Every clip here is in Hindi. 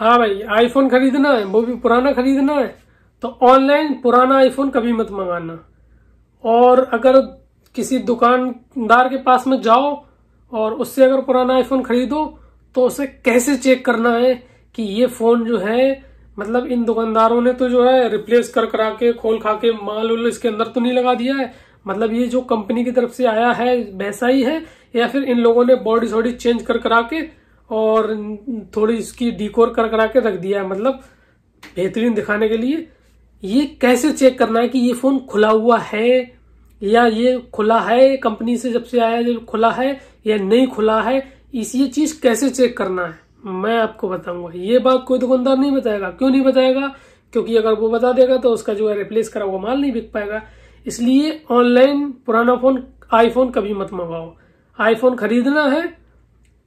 हाँ भाई आईफोन खरीदना है वो भी पुराना खरीदना है तो ऑनलाइन पुराना आईफोन कभी मत मंगाना और अगर किसी दुकानदार के पास में जाओ और उससे अगर पुराना आईफोन खरीदो तो उसे कैसे चेक करना है कि ये फोन जो है मतलब इन दुकानदारों ने तो जो है रिप्लेस कर करा के खोल खा के माल उल इसके अंदर तो नहीं लगा दिया है मतलब ये जो कंपनी की तरफ से आया है वैसा ही है या फिर इन लोगों ने बॉडी सॉडी चेंज कर करा के और थोड़ी इसकी डिकोर कर करा के रख दिया है मतलब बेहतरीन दिखाने के लिए ये कैसे चेक करना है कि ये फोन खुला हुआ है या ये खुला है कंपनी से जब से आया जब खुला है या नहीं खुला है इस ये चीज कैसे चेक करना है मैं आपको बताऊंगा ये बात कोई दुकानदार नहीं बताएगा क्यों नहीं बताएगा क्योंकि अगर वो बता देगा तो उसका जो है रिप्लेस करा हुआ माल नहीं बिक पाएगा इसलिए ऑनलाइन पुराना फोन आईफोन कभी मत मंगाओ आईफोन खरीदना है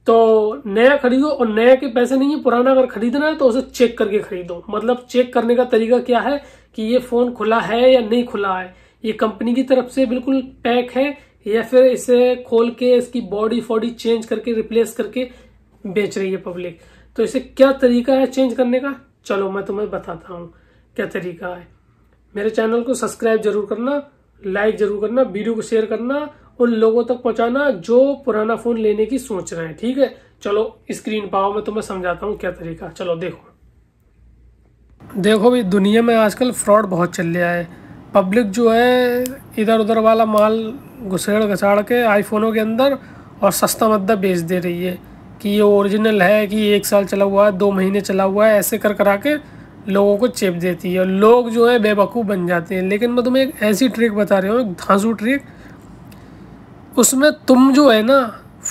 तो नया खरीदो और नया के पैसे नहीं है पुराना अगर खरीदना है तो उसे चेक करके खरीदो मतलब चेक करने का तरीका क्या है कि ये फोन खुला है या नहीं खुला है ये कंपनी की तरफ से बिल्कुल पैक है या फिर इसे खोल के इसकी बॉडी फॉडी चेंज करके रिप्लेस करके बेच रही है पब्लिक तो इसे क्या तरीका है चेंज करने का चलो मैं तुम्हें बताता हूँ क्या तरीका है मेरे चैनल को सब्सक्राइब जरूर करना लाइक जरूर करना वीडियो को शेयर करना उन लोगों तक पहुंचाना जो पुराना फोन लेने की सोच रहे हैं ठीक है चलो स्क्रीन पाओ मैं तुम्हें समझाता हूँ क्या तरीका चलो देखो देखो भाई दुनिया में आजकल फ्रॉड बहुत चल रहा है पब्लिक जो है इधर उधर वाला माल घुसेड़ घसाड़ के आईफोनों के अंदर और सस्ता मद्दा बेच दे रही है कि ये ओरिजिनल है कि एक साल चला हुआ है दो महीने चला हुआ है ऐसे कर करा के लोगों को चेप देती है और लोग जो है बेवकूफ़ बन जाते हैं लेकिन मैं तुम्हें एक ऐसी ट्रिक बता रहा हूँ एक धांसू ट्रिक उसमें तुम जो है ना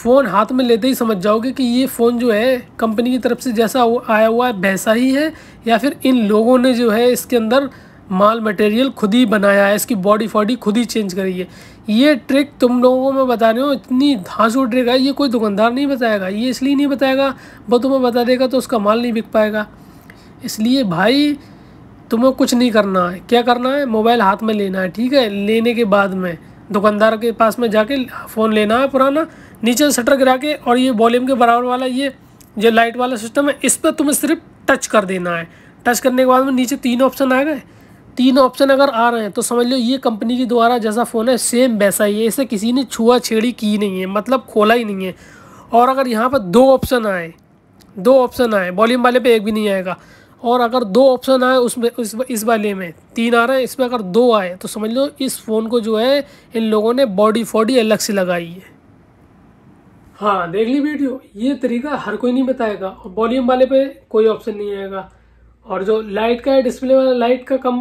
फ़ोन हाथ में लेते ही समझ जाओगे कि ये फ़ोन जो है कंपनी की तरफ से जैसा आया हुआ है वैसा ही है या फिर इन लोगों ने जो है इसके अंदर माल मटेरियल खुद ही बनाया है इसकी बॉडी फॉडी खुद ही चेंज करी है ये ट्रिक तुम लोगों को मैं बता रही हूँ इतनी धांसू ट्रिक है ये कोई दुकानदार नहीं बताएगा ये इसलिए नहीं बताएगा वो तुम्हें बता देगा तो उसका माल नहीं बिक पाएगा इसलिए भाई तुम्हें कुछ नहीं करना है क्या करना है मोबाइल हाथ में लेना है ठीक है लेने के बाद में दुकानदार के पास में जाके फ़ोन लेना है पुराना नीचे शटर गिरा के और ये वॉल्यूम के बराबर वाला ये जो लाइट वाला सिस्टम है इस पर तुम्हें सिर्फ टच कर देना है टच करने के बाद में नीचे तीन ऑप्शन आ गए तीन ऑप्शन अगर आ रहे हैं तो समझ लो ये कंपनी के द्वारा जैसा फ़ोन है सेम वैसा ही है इसे किसी ने छुआ छेड़ी की नहीं है मतलब खोला ही नहीं है और अगर यहाँ पर दो ऑप्शन आए दो ऑप्शन आए वॉल्यूम वाले पे एक भी नहीं आएगा और अगर दो ऑप्शन आए उसमें इस इस वाले में तीन आ रहे हैं इसमें अगर दो आए तो समझ लो इस फ़ोन को जो है इन लोगों ने बॉडी फॉडी अलग से लगाई है हाँ देख ली वीडियो ये तरीका हर कोई नहीं बताएगा और वॉल्यूम वाले पे कोई ऑप्शन नहीं आएगा और जो लाइट का है डिस्प्ले वाला लाइट का कम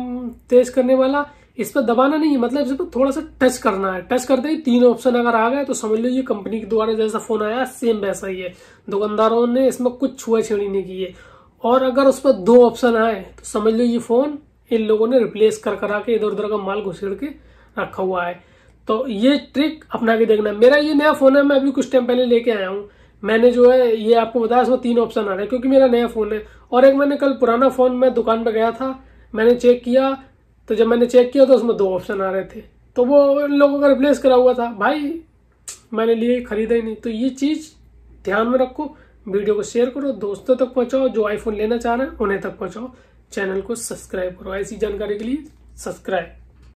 तेज करने वाला इस पर दबाना नहीं है मतलब इस पर थोड़ा सा टच करना है टच करते ही तीन ऑप्शन अगर आ गए तो समझ लो ये कंपनी के द्वारा जैसा फोन आया सेम वैसा ही है दुकानदारों ने इसमें कुछ छुआ छेड़ी नहीं की है और अगर उस पर दो ऑप्शन आए तो समझ लो ये फ़ोन इन लोगों ने रिप्लेस कर करा के इधर उधर का माल घुसेड़ के रखा हुआ है तो ये ट्रिक अपना के देखना मेरा ये नया फ़ोन है मैं अभी कुछ टाइम पहले लेके आया हूँ मैंने जो है ये आपको बताया उसमें तीन ऑप्शन आ रहे हैं क्योंकि मेरा नया फ़ोन है और एक मैंने कल पुराना फ़ोन मैं दुकान पर गया था मैंने चेक किया तो जब मैंने चेक किया तो उसमें दो ऑप्शन आ रहे थे तो वो इन लोगों का रिप्लेस करा हुआ था भाई मैंने लिए खरीदा ही नहीं तो ये चीज़ ध्यान में रखो वीडियो को शेयर करो दोस्तों तक पहुंचाओ जो आईफोन लेना चाह रहे हैं उन्हें तक पहुंचाओ चैनल को सब्सक्राइब करो ऐसी जानकारी के लिए सब्सक्राइब